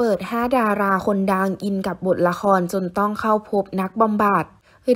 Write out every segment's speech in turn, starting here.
เปิด 5 ดาราคน ดัง อินกับบท ละครจนต้องเข้าพบนัก บำบัด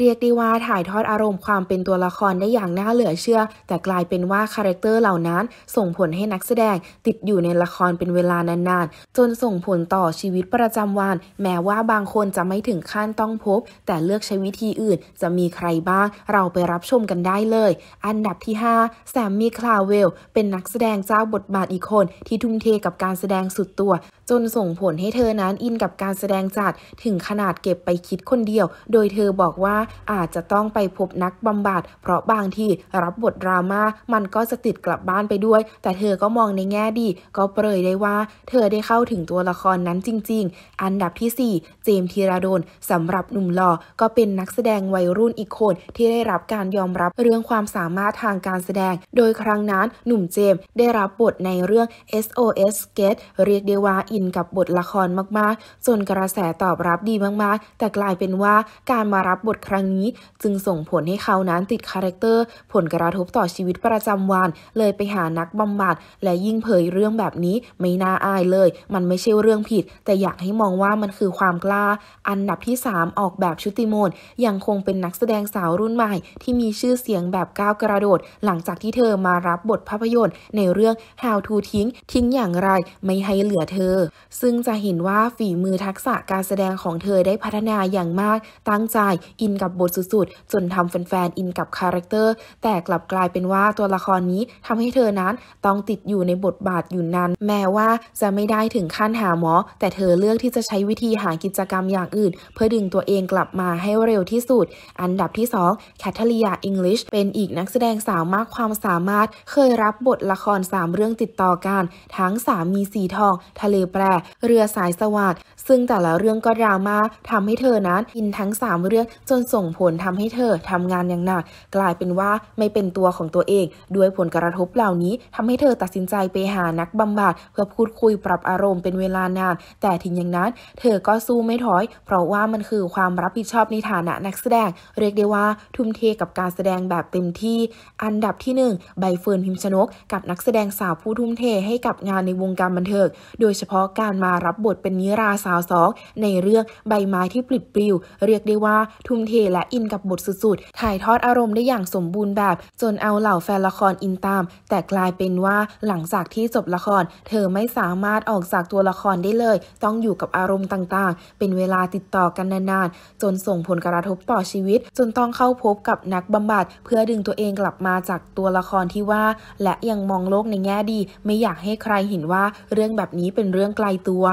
เรียกได้ว่าถ่ายทอดอารมณ์ความเป็นตัวละครได้อย่างน่าเหลือเชื่อ แต่กลายเป็นว่า คาแรคเตอร์เหล่านั้นส่งผลให้นักแสดงติดอยู่ในละครเป็นเวลานานๆ จนส่งผลต่อชีวิตประจำวันแม้ว่าบางคนจะไม่ถึงขั้นต้องพบ แต่เลือกใช้วิธีอื่นจะมีใครบ้าง เราไปรับชมกันได้เลย อันดับที่ 5 แซมมี่คลาวเวล เป็นนักแสดงเจ้าบทบาทอีกคนที่ทุ่มเทกับการแสดงสุดตัว จนส่งผลให้เธอนั้นอินกับการแสดงจัดถึงขนาดเก็บไปคิดคนเดียว โดยเธอบอกว่าอาจจะต้องไปพบนักบำบัด เพราะบางที่รับบทดราม่ามันก็จะติดกลับบ้านไปด้วย แต่เธอก็มองในแง่ดี ก็เปรยได้ว่า เธอได้เข้าถึงตัวละครนั้นจริง ๆ อันดับที่ 4 เจมส์ธีราดลสำหรับหนุ่มหล่อก็เป็นนักแสดงวัยรุ่นอีกคนที่ได้รับการยอมรับเรื่องความสามารถทางการแสดง โดยครั้งนั้นหนุ่มเจมส์ได้รับบทในเรื่อง SOS g ก t เรียกได้ว่าอินกับบทละครมากๆส่วนกระแสตอบรับดีมากๆ แต่กลายเป็นว่าการมารับบทครั้งนี้จึงส่งผลให้เขานั้นติดคาแรคเตอร์ผลกระทบต่อชีวิตประจำวัน เลยไปหานักบาบัด และยิ่งเผยเรื่องแบบนี้ไม่น่าอายเลย มันไม่ใช่เรื่องผิด แต่อยากให้มองว่ามันคือความกล้า อันดับที่ 3 ออกแบบชุติมนยังคงเป็นนักแสดงสาวรุ่นใหม่ ที่มีชื่อเสียงแบบก้าวกระโดด หลังจากที่เธอมารับบทภาพยนตร์ ในเรื่อง How to ทิ้งทิ้งอย่างไรไม่ให้เหลือเธอ ซึ่งจะเห็นว่าฝีมือทักษะการแสดงของเธอได้พัฒนาอย่างมาก ตั้งใจอินนกับบทสุดๆ จนทำแฟนๆอินกับคาแรคเตอร์ แต่กลับกลายเป็นว่าตัวละครนี้ทำให้เธอนั้นต้องติดอยู่ในบทบาทอยู่นานแม้ว่าจะไม่ได้ถึงขั้นหาหมอ แต่เธอเลือกที่จะใช้วิธีหากิจกรรมอย่างอื่น เพื่อดึงตัวเองกลับมาให้เร็วที่สุด อันดับที่2แคทเธอรียาอิงลิชเป็นอีกนักแสดงสาวมากความสามารถเคยรับบทละคร 3 เรื่องติดต่อกัน ทั้งสามีสีทอง ทะเลแปร เรือสายสวัสดซึ่งแต่ละเรื่องก็ดราม่าทำให้เธอนั้นอินทั้ง 3 เรื่องจนส่งผลทำให้เธอทำงานอย่างหนักกลายเป็นว่าไม่เป็นตัวของตัวเอง ด้วยผลกระทบเหล่านี้ ทำให้เธอตัดสินใจไปหานักบำบัดเพื่อพูดคุยปรับอารมณ์เป็นเวลานานแต่ถึงอย่างนั้น เธอก็สู้ไม่ถอยเพราะว่ามันคือความรับผิดชอบในฐานะนักแสดง เรียกได้ว่าทุ่มเทกับการแสดงแบบเต็มที่ อันดับที่ 1 ใบเฟิร์นพิมชนกกับนักแสดงสาวผู้ทุ่มเทให้กับงานในวงการบันเทิงโดยเฉพาะการมารับบทเป็นนิราสาวสองในเรื่องใบไม้ที่ปลิดปลิวเรียกได้ว่าทุ่มเทเทและอินกับบทสุดๆ ถ่ายทอดอารมณ์ได้อย่างสมบูรณ์แบบ จนเอาเหล่าแฟนละครอินตาม แต่กลายเป็นว่าหลังจากที่จบละคร เธอไม่สามารถออกจากตัวละครได้เลย ต้องอยู่กับอารมณ์ต่างๆ เป็นเวลาติดต่อกันนานๆ จนส่งผลกระทบต่อชีวิตจนต้องเข้าพบกับนักบำบัดเพื่อดึงตัวเองกลับมาจากตัวละครที่ว่า และยังมองโลกในแง่ดี ไม่อยากให้ใครเห็นว่าเรื่องแบบนี้เป็นเรื่องไกลตัว